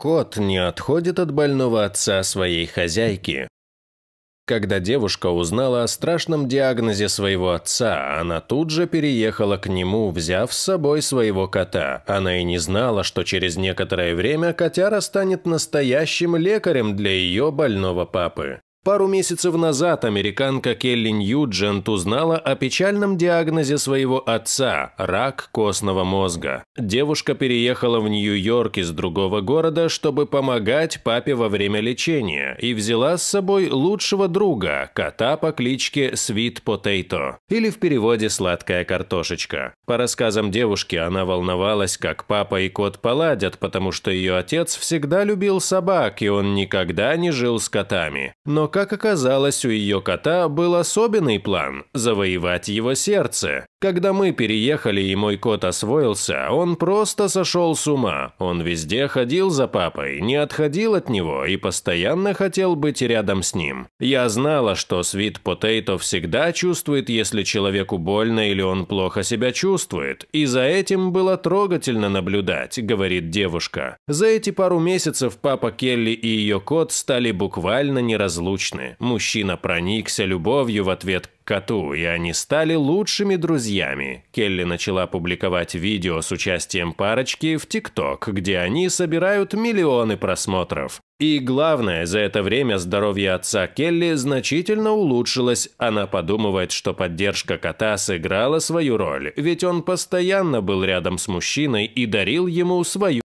Кот не отходит от больного отца своей хозяйки. Когда девушка узнала о страшном диагнозе своего отца, она тут же переехала к нему, взяв с собой своего кота. Она и не знала, что через некоторое время котяра станет настоящим лекарем для ее больного папы. Пару месяцев назад американка Келли Ньюджент узнала о печальном диагнозе своего отца – рак костного мозга. Девушка переехала в Нью-Йорк из другого города, чтобы помогать папе во время лечения, и взяла с собой лучшего друга – кота по кличке Свит Потейто, или в переводе «сладкая картошечка». По рассказам девушки, она волновалась, как папа и кот поладят, потому что ее отец всегда любил собак, и он никогда не жил с котами. Но как оказалось, у ее кота был особенный план – завоевать его сердце. Когда мы переехали и мой кот освоился, он просто сошел с ума. Он везде ходил за папой, не отходил от него и постоянно хотел быть рядом с ним. Я знала, что Свит Потейто всегда чувствует, если человеку больно или он плохо себя чувствует, и за этим было трогательно наблюдать, говорит девушка. За эти пару месяцев папа Келли и ее кот стали буквально неразлучны созвучны. Мужчина проникся любовью в ответ к коту, и они стали лучшими друзьями. Келли начала публиковать видео с участием парочки в ТикТок, где они собирают миллионы просмотров. И главное, за это время здоровье отца Келли значительно улучшилось. Она подумывает, что поддержка кота сыграла свою роль, ведь он постоянно был рядом с мужчиной и дарил ему свою